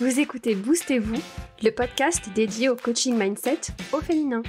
Vous écoutez Boostez-vous, le podcast dédié au coaching mindset au féminin.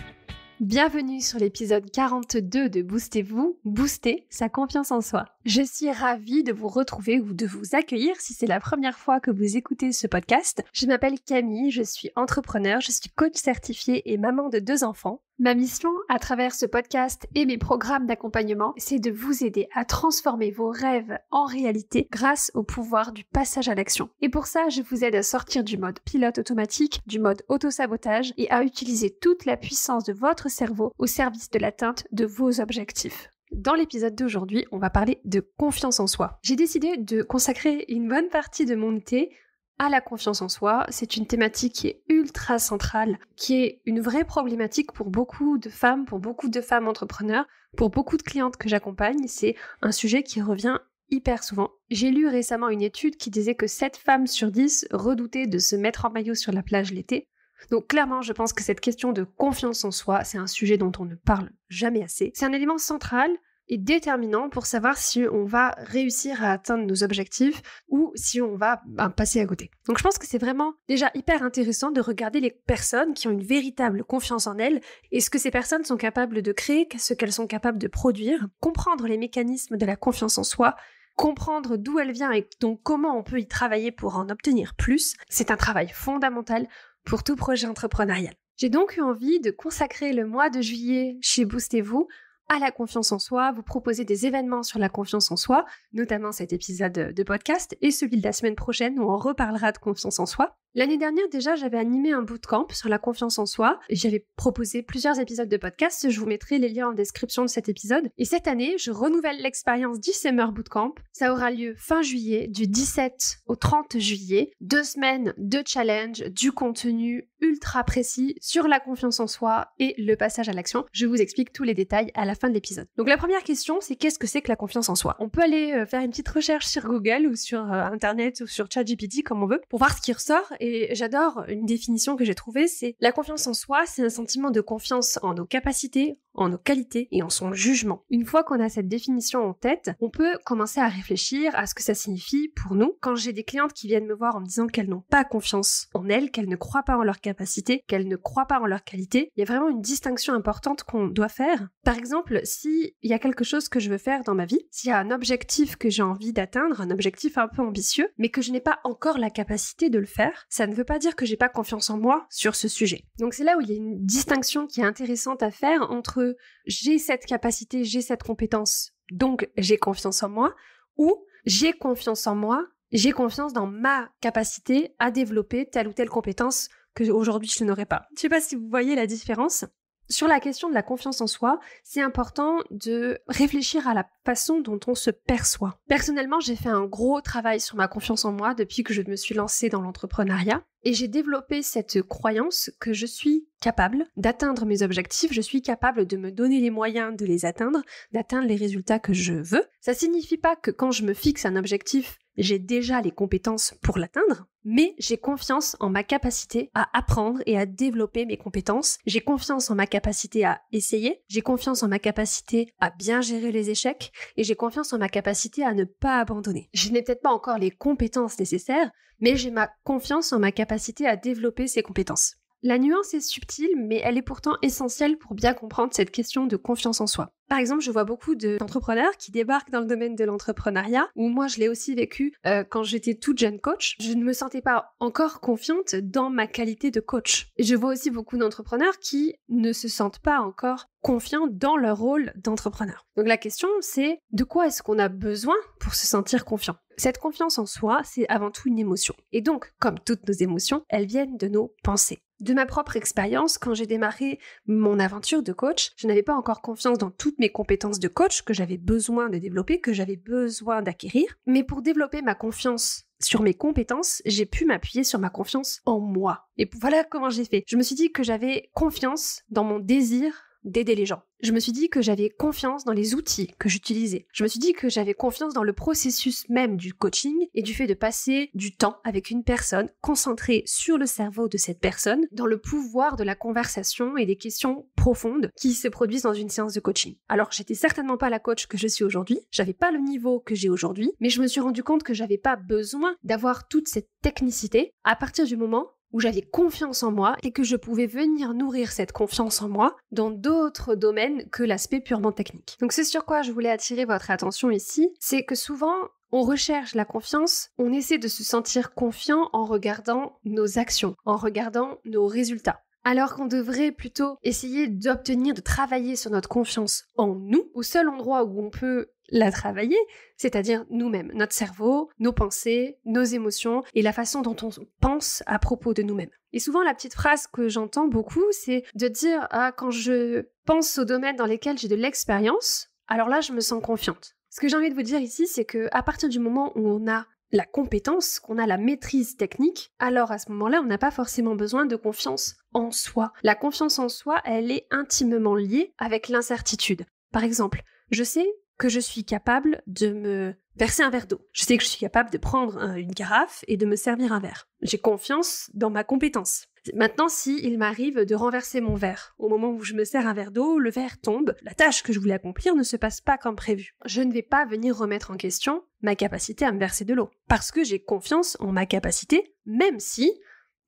Bienvenue sur l'épisode 42 de Boostez-vous, booster sa confiance en soi. Je suis ravie de vous retrouver ou de vous accueillir si c'est la première fois que vous écoutez ce podcast. Je m'appelle Camille, je suis entrepreneur, je suis coach certifié et maman de deux enfants. Ma mission à travers ce podcast et mes programmes d'accompagnement, c'est de vous aider à transformer vos rêves en réalité grâce au pouvoir du passage à l'action. Et pour ça, je vous aide à sortir du mode pilote automatique, du mode auto-sabotage et à utiliser toute la puissance de votre cerveau au service de l'atteinte de vos objectifs. Dans l'épisode d'aujourd'hui, on va parler de confiance en soi. J'ai décidé de consacrer une bonne partie de mon été à la confiance en soi. C'est une thématique qui est ultra centrale, qui est une vraie problématique pour beaucoup de femmes, pour beaucoup de femmes entrepreneurs, pour beaucoup de clientes que j'accompagne. C'est un sujet qui revient hyper souvent. J'ai lu récemment une étude qui disait que 7 femmes sur 10 redoutaient de se mettre en maillot sur la plage l'été. Donc clairement, je pense que cette question de confiance en soi, c'est un sujet dont on ne parle jamais assez. C'est un élément central est déterminant pour savoir si on va réussir à atteindre nos objectifs ou si on va bah, passer à côté. Donc je pense que c'est vraiment déjà hyper intéressant de regarder les personnes qui ont une véritable confiance en elles et ce que ces personnes sont capables de créer, ce qu'elles sont capables de produire, comprendre les mécanismes de la confiance en soi comprendre d'où elle vient et donc comment on peut y travailler pour en obtenir plus, c'est un travail fondamental pour tout projet entrepreneurial. J'ai donc eu envie de consacrer le mois de juillet chez Boostez-vous à la confiance en soi, vous proposez des événements sur la confiance en soi, notamment cet épisode de podcast et celui de la semaine prochaine où on reparlera de confiance en soi. L'année dernière, déjà, j'avais animé un bootcamp sur la confiance en soi. et J'avais proposé plusieurs épisodes de podcast. Je vous mettrai les liens en description de cet épisode. Et cette année, je renouvelle l'expérience du Bootcamp. Ça aura lieu fin juillet, du 17 au 30 juillet. Deux semaines de challenge, du contenu ultra précis sur la confiance en soi et le passage à l'action. Je vous explique tous les détails à la fin de l'épisode. Donc la première question, c'est qu'est-ce que c'est que la confiance en soi On peut aller euh, faire une petite recherche sur Google ou sur euh, Internet ou sur ChatGPT comme on veut pour voir ce qui ressort et j'adore une définition que j'ai trouvée, c'est la confiance en soi, c'est un sentiment de confiance en nos capacités, en nos qualités et en son jugement. Une fois qu'on a cette définition en tête, on peut commencer à réfléchir à ce que ça signifie pour nous. Quand j'ai des clientes qui viennent me voir en me disant qu'elles n'ont pas confiance en elles, qu'elles ne croient pas en leurs capacités, qu'elles ne croient pas en leurs qualités, il y a vraiment une distinction importante qu'on doit faire. Par exemple, s'il y a quelque chose que je veux faire dans ma vie, s'il y a un objectif que j'ai envie d'atteindre, un objectif un peu ambitieux, mais que je n'ai pas encore la capacité de le faire, ça ne veut pas dire que j'ai pas confiance en moi sur ce sujet. Donc c'est là où il y a une distinction qui est intéressante à faire entre j'ai cette capacité, j'ai cette compétence, donc j'ai confiance en moi, ou j'ai confiance en moi, j'ai confiance dans ma capacité à développer telle ou telle compétence que aujourd'hui je n'aurais pas. Je ne sais pas si vous voyez la différence. Sur la question de la confiance en soi, c'est important de réfléchir à la façon dont on se perçoit. Personnellement, j'ai fait un gros travail sur ma confiance en moi depuis que je me suis lancée dans l'entrepreneuriat. Et j'ai développé cette croyance que je suis capable d'atteindre mes objectifs, je suis capable de me donner les moyens de les atteindre, d'atteindre les résultats que je veux. Ça signifie pas que quand je me fixe un objectif, j'ai déjà les compétences pour l'atteindre, mais j'ai confiance en ma capacité à apprendre et à développer mes compétences, j'ai confiance en ma capacité à essayer, j'ai confiance en ma capacité à bien gérer les échecs, et j'ai confiance en ma capacité à ne pas abandonner. Je n'ai peut-être pas encore les compétences nécessaires, mais j'ai ma confiance en ma capacité capacité à développer ses compétences. La nuance est subtile, mais elle est pourtant essentielle pour bien comprendre cette question de confiance en soi. Par exemple, je vois beaucoup d'entrepreneurs qui débarquent dans le domaine de l'entrepreneuriat, ou moi je l'ai aussi vécu euh, quand j'étais toute jeune coach. Je ne me sentais pas encore confiante dans ma qualité de coach. Je vois aussi beaucoup d'entrepreneurs qui ne se sentent pas encore confiants dans leur rôle d'entrepreneur. Donc la question c'est de quoi est-ce qu'on a besoin pour se sentir confiant Cette confiance en soi, c'est avant tout une émotion. Et donc, comme toutes nos émotions, elles viennent de nos pensées. De ma propre expérience, quand j'ai démarré mon aventure de coach, je n'avais pas encore confiance dans toutes mes compétences de coach que j'avais besoin de développer, que j'avais besoin d'acquérir. Mais pour développer ma confiance sur mes compétences, j'ai pu m'appuyer sur ma confiance en moi. Et voilà comment j'ai fait. Je me suis dit que j'avais confiance dans mon désir d'aider les gens. Je me suis dit que j'avais confiance dans les outils que j'utilisais. Je me suis dit que j'avais confiance dans le processus même du coaching et du fait de passer du temps avec une personne, concentrée sur le cerveau de cette personne, dans le pouvoir de la conversation et des questions profondes qui se produisent dans une séance de coaching. Alors, j'étais certainement pas la coach que je suis aujourd'hui, j'avais pas le niveau que j'ai aujourd'hui, mais je me suis rendu compte que j'avais pas besoin d'avoir toute cette technicité à partir du moment où j'avais confiance en moi et que je pouvais venir nourrir cette confiance en moi dans d'autres domaines que l'aspect purement technique. Donc c'est sur quoi je voulais attirer votre attention ici, c'est que souvent on recherche la confiance, on essaie de se sentir confiant en regardant nos actions, en regardant nos résultats alors qu'on devrait plutôt essayer d'obtenir, de travailler sur notre confiance en nous, au seul endroit où on peut la travailler, c'est-à-dire nous-mêmes, notre cerveau, nos pensées, nos émotions et la façon dont on pense à propos de nous-mêmes. Et souvent, la petite phrase que j'entends beaucoup, c'est de dire Ah, quand je pense aux domaines dans lesquels j'ai de l'expérience, alors là, je me sens confiante. Ce que j'ai envie de vous dire ici, c'est que à partir du moment où on a la compétence, qu'on a la maîtrise technique, alors à ce moment-là, on n'a pas forcément besoin de confiance en soi. La confiance en soi, elle est intimement liée avec l'incertitude. Par exemple, je sais que je suis capable de me verser un verre d'eau. Je sais que je suis capable de prendre une carafe et de me servir un verre. J'ai confiance dans ma compétence. Maintenant, si il m'arrive de renverser mon verre, au moment où je me sers un verre d'eau, le verre tombe, la tâche que je voulais accomplir ne se passe pas comme prévu. Je ne vais pas venir remettre en question ma capacité à me verser de l'eau. Parce que j'ai confiance en ma capacité, même si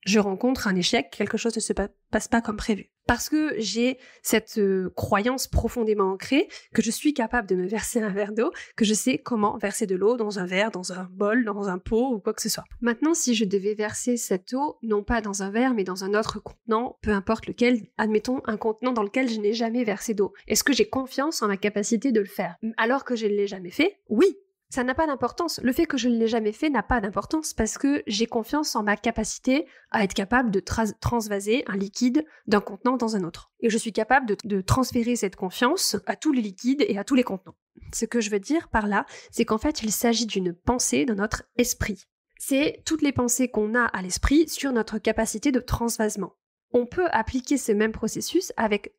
je rencontre un échec, quelque chose ne se passe pas comme prévu. Parce que j'ai cette euh, croyance profondément ancrée que je suis capable de me verser un verre d'eau, que je sais comment verser de l'eau dans un verre, dans un bol, dans un pot ou quoi que ce soit. Maintenant, si je devais verser cette eau, non pas dans un verre, mais dans un autre contenant, peu importe lequel, admettons un contenant dans lequel je n'ai jamais versé d'eau, est-ce que j'ai confiance en ma capacité de le faire Alors que je ne l'ai jamais fait, oui, ça n'a pas d'importance. Le fait que je ne l'ai jamais fait n'a pas d'importance parce que j'ai confiance en ma capacité à être capable de transvaser un liquide d'un contenant dans un autre. Et je suis capable de, de, transférer cette confiance à tous les liquides et à tous les contenants. Ce que je veux dire par là, c'est qu'en fait, il s'agit d'une pensée dans notre esprit. C'est toutes les pensées qu'on a à l'esprit sur notre capacité de transvasement. On peut appliquer ce même processus avec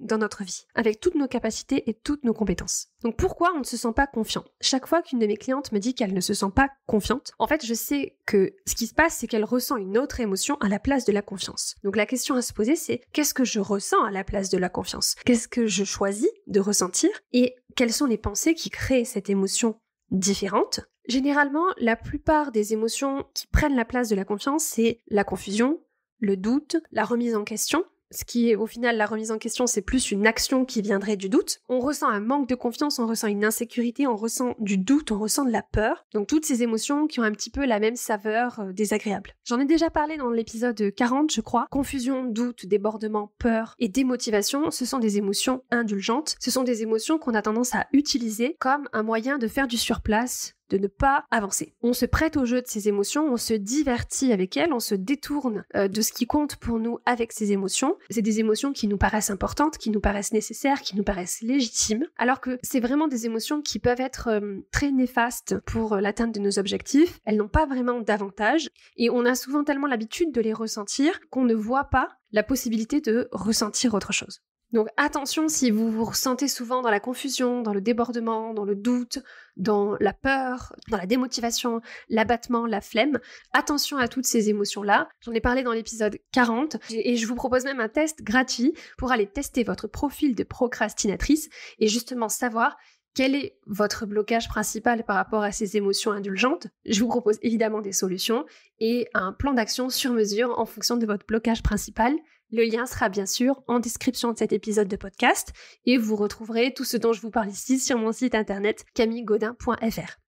dans notre vie, avec toutes nos capacités et toutes nos compétences. Donc pourquoi on ne se sent pas confiant Chaque fois qu'une de mes clientes me dit qu'elle ne se sent pas confiante, en fait je sais que ce qui se passe c'est qu'elle ressent une autre émotion à la place de la confiance. Donc la question à se poser c'est qu'est-ce que je ressens à la place de la confiance Qu'est-ce que je choisis de ressentir Et quelles sont les pensées qui créent cette émotion différente Généralement, la plupart des émotions qui prennent la place de la confiance, c'est la confusion, le doute, la remise en question, ce qui est au final la remise en question, c'est plus une action qui viendrait du doute. On ressent un manque de confiance, on ressent une insécurité, on ressent du doute, on ressent de la peur. Donc toutes ces émotions qui ont un petit peu la même saveur euh, désagréable. J'en ai déjà parlé dans l'épisode 40, je crois. Confusion, doute, débordement, peur et démotivation, ce sont des émotions indulgentes. Ce sont des émotions qu'on a tendance à utiliser comme un moyen de faire du surplace de ne pas avancer. On se prête au jeu de ces émotions, on se divertit avec elles, on se détourne euh, de ce qui compte pour nous avec ces émotions. C'est des émotions qui nous paraissent importantes, qui nous paraissent nécessaires, qui nous paraissent légitimes, alors que c'est vraiment des émotions qui peuvent être euh, très néfastes pour euh, l'atteinte de nos objectifs. Elles n'ont pas vraiment d'avantage et on a souvent tellement l'habitude de les ressentir qu'on ne voit pas la possibilité de ressentir autre chose. Donc attention si vous vous ressentez souvent dans la confusion, dans le débordement, dans le doute, dans la peur, dans la démotivation, l'abattement, la flemme. Attention à toutes ces émotions-là. J'en ai parlé dans l'épisode 40 et je vous propose même un test gratuit pour aller tester votre profil de procrastinatrice et justement savoir quel est votre blocage principal par rapport à ces émotions indulgentes Je vous propose évidemment des solutions et un plan d'action sur mesure en fonction de votre blocage principal. Le lien sera bien sûr en description de cet épisode de podcast et vous retrouverez tout ce dont je vous parle ici sur mon site internet camigaudin.fr.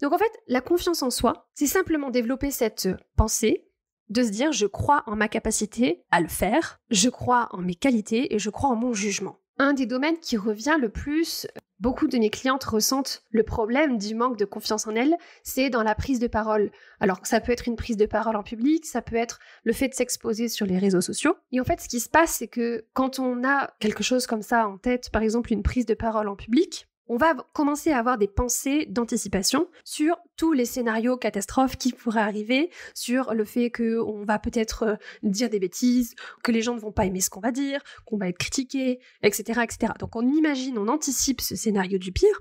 Donc en fait, la confiance en soi, c'est simplement développer cette pensée de se dire je crois en ma capacité à le faire, je crois en mes qualités et je crois en mon jugement un des domaines qui revient le plus, beaucoup de mes clientes ressentent le problème du manque de confiance en elles, c'est dans la prise de parole. Alors ça peut être une prise de parole en public, ça peut être le fait de s'exposer sur les réseaux sociaux. Et en fait, ce qui se passe, c'est que quand on a quelque chose comme ça en tête, par exemple une prise de parole en public, on va commencer à avoir des pensées d'anticipation sur tous les scénarios catastrophes qui pourraient arriver, sur le fait qu'on va peut-être euh, dire des bêtises, que les gens ne vont pas aimer ce qu'on va dire, qu'on va être critiqué, etc., etc. Donc on imagine, on anticipe ce scénario du pire.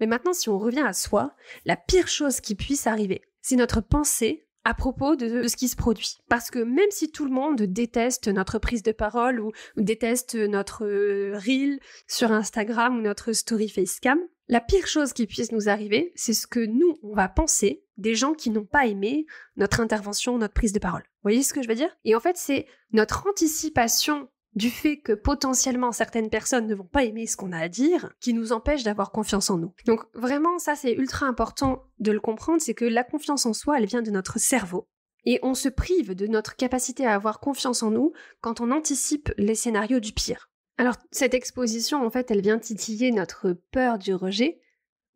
Mais maintenant, si on revient à soi, la pire chose qui puisse arriver, c'est notre pensée à propos de, ce qui se produit. Parce que même si tout le monde déteste notre prise de parole ou, déteste notre euh, reel sur Instagram ou notre story facecam, la pire chose qui puisse nous arriver, c'est ce que nous, on va penser des gens qui n'ont pas aimé notre intervention, notre prise de parole. Vous voyez ce que je veux dire Et en fait, c'est notre anticipation du fait que potentiellement certaines personnes ne vont pas aimer ce qu'on a à dire, qui nous empêche d'avoir confiance en nous. Donc vraiment, ça c'est ultra important de le comprendre, c'est que la confiance en soi, elle vient de notre cerveau. Et on se prive de notre capacité à avoir confiance en nous quand on anticipe les scénarios du pire. Alors cette exposition, en fait, elle vient titiller notre peur du rejet,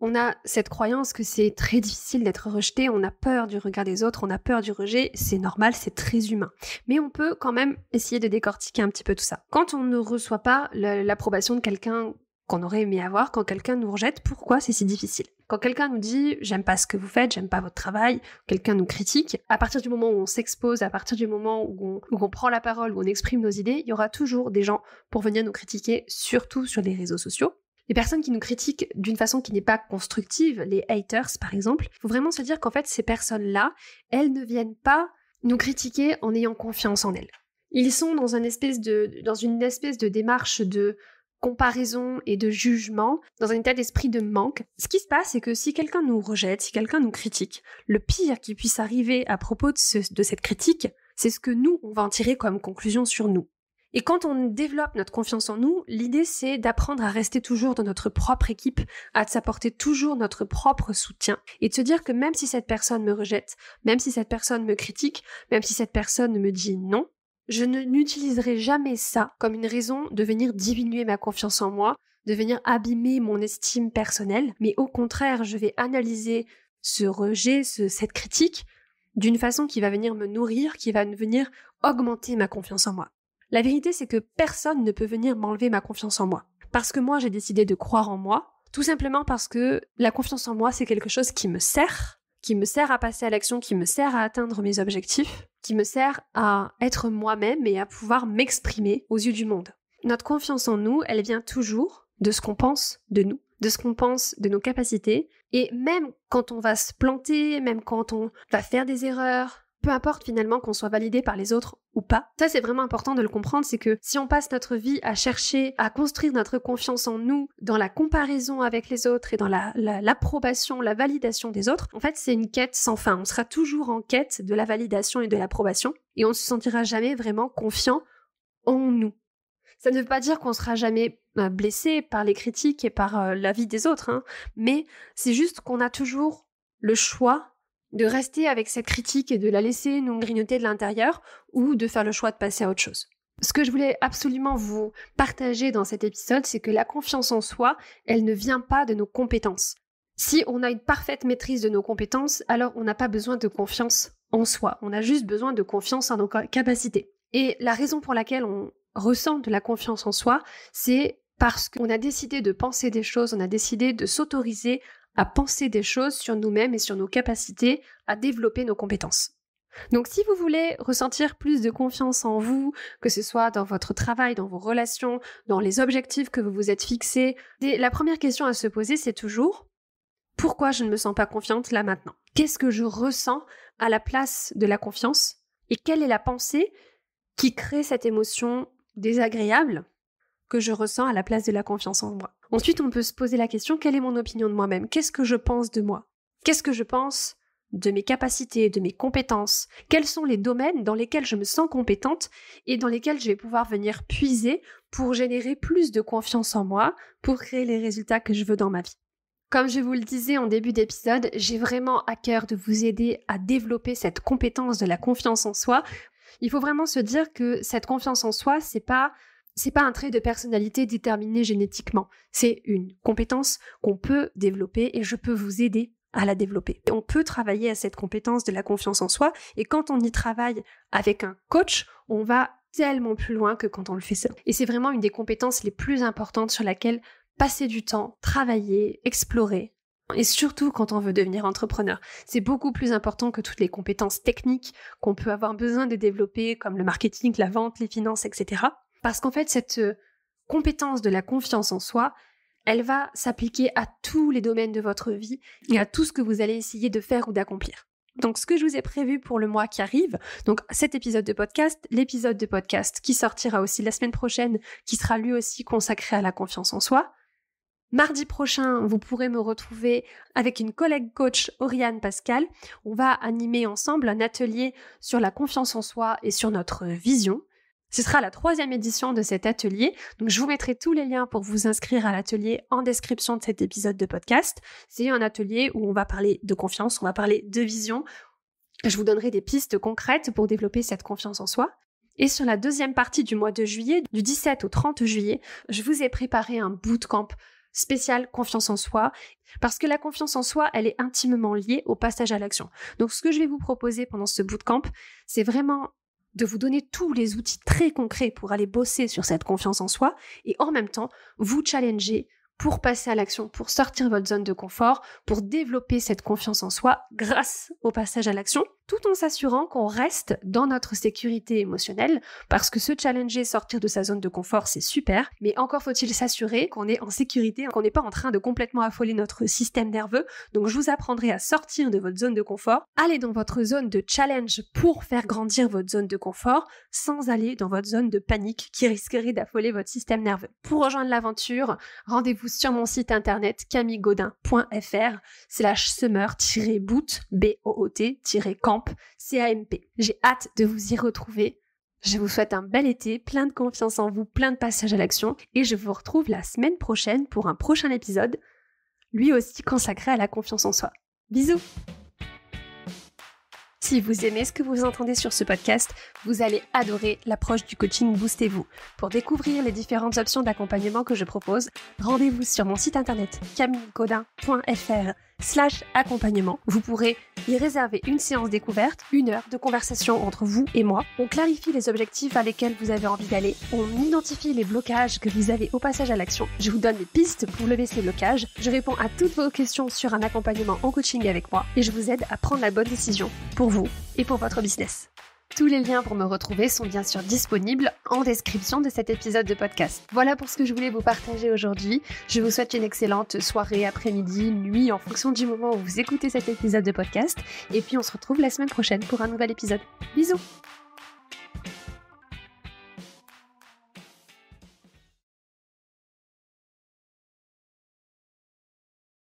on a cette croyance que c'est très difficile d'être rejeté, on a peur du regard des autres, on a peur du rejet, c'est normal, c'est très humain. Mais on peut quand même essayer de décortiquer un petit peu tout ça. Quand on ne reçoit pas l'approbation de quelqu'un qu'on aurait aimé avoir, quand quelqu'un nous rejette, pourquoi c'est si difficile Quand quelqu'un nous dit j'aime pas ce que vous faites, j'aime pas votre travail, quelqu'un nous critique, à partir du moment où on s'expose, à partir du moment où on, prend la parole, où on exprime nos idées, il y aura toujours des gens pour venir nous critiquer, surtout sur les réseaux sociaux. Les personnes qui nous critiquent d'une façon qui n'est pas constructive, les haters par exemple, il faut vraiment se dire qu'en fait ces personnes-là, elles ne viennent pas nous critiquer en ayant confiance en elles. Ils sont dans une espèce de, démarche de comparaison et de jugement, dans un état d'esprit de manque. Ce qui se passe, c'est que si quelqu'un nous rejette, si quelqu'un nous critique, le pire qui puisse arriver à propos de cette critique, c'est ce que nous, on va en tirer comme conclusion sur nous. Et quand on développe notre confiance en nous, l'idée c'est d'apprendre à rester toujours dans notre propre équipe, à s'apporter toujours notre propre soutien et de se dire que même si cette personne me rejette, même si cette personne me critique, même si cette personne me dit non, je n'utiliserai jamais ça comme une raison de venir diminuer ma confiance en moi, de venir abîmer mon estime personnelle, mais au contraire, je vais analyser ce rejet, ce, cette critique, d'une façon qui va venir me nourrir, qui va venir augmenter ma confiance en moi. La vérité, c'est que personne ne peut venir m'enlever ma confiance en moi. Parce que moi, j'ai décidé de croire en moi, tout simplement parce que la confiance en moi, c'est quelque chose qui me sert, qui me sert à passer à l'action, qui me sert à atteindre mes objectifs, qui me sert à être moi-même et à pouvoir m'exprimer aux yeux du monde. Notre confiance en nous, elle vient toujours de ce qu'on pense de nous, de ce qu'on pense de nos capacités, et même quand on va se planter, même quand on va faire des erreurs, peu importe finalement qu'on soit validé par les autres ou pas. Ça, c'est vraiment important de le comprendre, c'est que si on passe notre vie à chercher à construire notre confiance en nous, dans la comparaison avec les autres et dans l'approbation, la, validation des autres, en fait, c'est une quête sans fin. On sera toujours en quête de la validation et de l'approbation et on ne se sentira jamais vraiment confiant en nous. Ça ne veut pas dire qu'on sera jamais euh, blessé par les critiques et par euh, l'avis des autres, hein, mais c'est juste qu'on a toujours le choix de rester avec cette critique et de la laisser nous grignoter de l'intérieur ou de faire le choix de passer à autre chose. Ce que je voulais absolument vous partager dans cet épisode, c'est que la confiance en soi, elle ne vient pas de nos compétences. Si on a une parfaite maîtrise de nos compétences, alors on n'a pas besoin de confiance en soi, on a juste besoin de confiance en nos capacités. Et la raison pour laquelle on ressent de la confiance en soi, c'est parce qu'on a décidé de penser des choses, on a décidé de s'autoriser à penser des choses sur nous-mêmes et sur nos capacités à développer nos compétences. Donc si vous voulez ressentir plus de confiance en vous, que ce soit dans votre travail, dans vos relations, dans les objectifs que vous vous êtes fixés, la première question à se poser, c'est toujours pourquoi je ne me sens pas confiante là maintenant Qu'est-ce que je ressens à la place de la confiance Et quelle est la pensée qui crée cette émotion désagréable que je ressens à la place de la confiance en moi. Ensuite, on peut se poser la question quelle est mon opinion de moi-même Qu'est-ce que je pense de moi Qu'est-ce que je pense de mes capacités, de mes compétences Quels sont les domaines dans lesquels je me sens compétente et dans lesquels je vais pouvoir venir puiser pour générer plus de confiance en moi, pour créer les résultats que je veux dans ma vie comme je vous le disais en début d'épisode, j'ai vraiment à cœur de vous aider à développer cette compétence de la confiance en soi. Il faut vraiment se dire que cette confiance en soi, c'est pas c'est pas un trait de personnalité déterminé génétiquement. C'est une compétence qu'on peut développer et je peux vous aider à la développer. On peut travailler à cette compétence de la confiance en soi et quand on y travaille avec un coach, on va tellement plus loin que quand on le fait seul. Et c'est vraiment une des compétences les plus importantes sur laquelle passer du temps, travailler, explorer. Et surtout quand on veut devenir entrepreneur. C'est beaucoup plus important que toutes les compétences techniques qu'on peut avoir besoin de développer, comme le marketing, la vente, les finances, etc. Parce qu'en fait, cette euh, compétence de la confiance en soi, elle va s'appliquer à tous les domaines de votre vie et à tout ce que vous allez essayer de faire ou d'accomplir. Donc ce que je vous ai prévu pour le mois qui arrive, donc cet épisode de podcast, l'épisode de podcast qui sortira aussi la semaine prochaine, qui sera lui aussi consacré à la confiance en soi. Mardi prochain, vous pourrez me retrouver avec une collègue coach, Oriane Pascal. On va animer ensemble un atelier sur la confiance en soi et sur notre vision. Ce sera la troisième édition de cet atelier, donc je vous mettrai tous les liens pour vous inscrire à l'atelier en description de cet épisode de podcast. C'est un atelier où on va parler de confiance, on va parler de vision. Je vous donnerai des pistes concrètes pour développer cette confiance en soi. Et sur la deuxième partie du mois de juillet, du 17 au 30 juillet, je vous ai préparé un bootcamp spécial confiance en soi, parce que la confiance en soi, elle est intimement liée au passage à l'action. Donc ce que je vais vous proposer pendant ce bootcamp, c'est vraiment de vous donner tous les outils très concrets pour aller bosser sur cette confiance en soi et en même temps vous challenger pour passer à l'action, pour sortir votre zone de confort, pour développer cette confiance en soi grâce au passage à l'action tout en s'assurant qu'on reste dans notre sécurité émotionnelle, parce que se challenger, sortir de sa zone de confort, c'est super, mais encore faut-il s'assurer qu'on est en sécurité, qu'on n'est pas en train de complètement affoler notre système nerveux. Donc je vous apprendrai à sortir de votre zone de confort, aller dans votre zone de challenge pour faire grandir votre zone de confort, sans aller dans votre zone de panique qui risquerait d'affoler votre système nerveux. Pour rejoindre l'aventure, rendez-vous sur mon site internet camigaudin.fr slash summer boot b B-O-O-T-camp Camp J'ai hâte de vous y retrouver. Je vous souhaite un bel été, plein de confiance en vous, plein de passages à l'action, et je vous retrouve la semaine prochaine pour un prochain épisode, lui aussi consacré à la confiance en soi. Bisous si vous aimez ce que vous entendez sur ce podcast, vous allez adorer l'approche du coaching Boostez-vous. Pour découvrir les différentes options d'accompagnement que je propose, rendez-vous sur mon site internet camillecodin.fr slash accompagnement. Vous pourrez y réserver une séance découverte, une heure de conversation entre vous et moi. On clarifie les objectifs vers lesquels vous avez envie d'aller. On identifie les blocages que vous avez au passage à l'action. Je vous donne des pistes pour lever ces blocages. Je réponds à toutes vos questions sur un accompagnement en coaching avec moi et je vous aide à prendre la bonne décision pour vous et pour votre business. Tous les liens pour me retrouver sont bien sûr disponibles en description de cet épisode de podcast. Voilà pour ce que je voulais vous partager aujourd'hui. Je vous souhaite une excellente soirée, après-midi, nuit en fonction du moment où vous écoutez cet épisode de podcast. Et puis on se retrouve la semaine prochaine pour un nouvel épisode. Bisous